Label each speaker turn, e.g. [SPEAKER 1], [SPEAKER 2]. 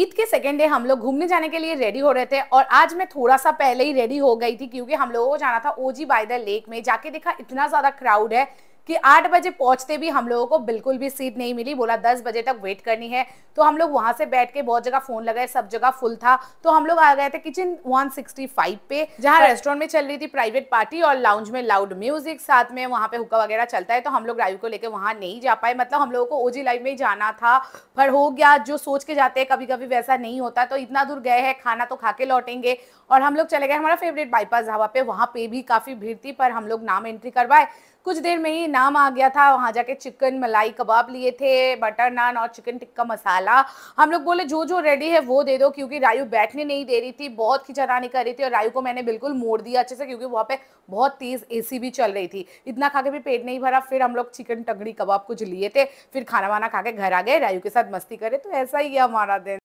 [SPEAKER 1] ईद के second day हम लोग घूमने जाने के लिए रेडी हो रहे थे और आज मैं थोड़ा सा पहले ही रेडी हो गई थी क्योंकि हम लोगों को जाना था ओजी बाय द लेक में जाके देखा इतना ज़्यादा क्राउड है कि आठ बजे पहुंचते भी हम लोगों को बिल्कुल भी सीट नहीं मिली बोला दस बजे तक वेट करनी है तो हम लोग वहां से बैठ के बहुत जगह फोन लगाए सब जगह फुल था तो हम लोग आ गए थे किचन 165 पे जहाँ रेस्टोरेंट में चल रही थी प्राइवेट पार्टी और लाउंज में लाउड म्यूजिक साथ में वहां पे हुक्का वगैरह चलता है तो हम लोग ड्राइव को लेकर वहां नहीं जा पाए मतलब हम लोगों को ओजी लाइव में ही जाना था पर हो गया जो सोच के जाते हैं कभी कभी वैसा नहीं होता तो इतना दूर गए हैं खाना तो खा के लौटेंगे और हम लोग चले गए हमारा फेवरेट बाईपास ढाबा पे वहां पे भी काफ़ी भीड़ थी पर हम लोग नाम एंट्री करवाए कुछ देर में ही नाम आ गया था वहाँ जाके चिकन मलाई कबाब लिए थे बटर नान और चिकन टिक्का मसाला हम लोग बोले जो जो रेडी है वो दे दो क्योंकि रायू बैठने नहीं दे रही थी बहुत खिंचरानी कर रही थी और रायू को मैंने बिल्कुल मोड़ दिया अच्छे से क्योंकि वहाँ पे बहुत तेज़ ए भी चल रही थी इतना खा के भी पेट नहीं भरा फिर हम लोग चिकन टंगड़ी कबाब कुछ लिए थे फिर खाना वाना खा के घर आ गए रायू के साथ मस्ती करे तो ऐसा ही है हमारा दिन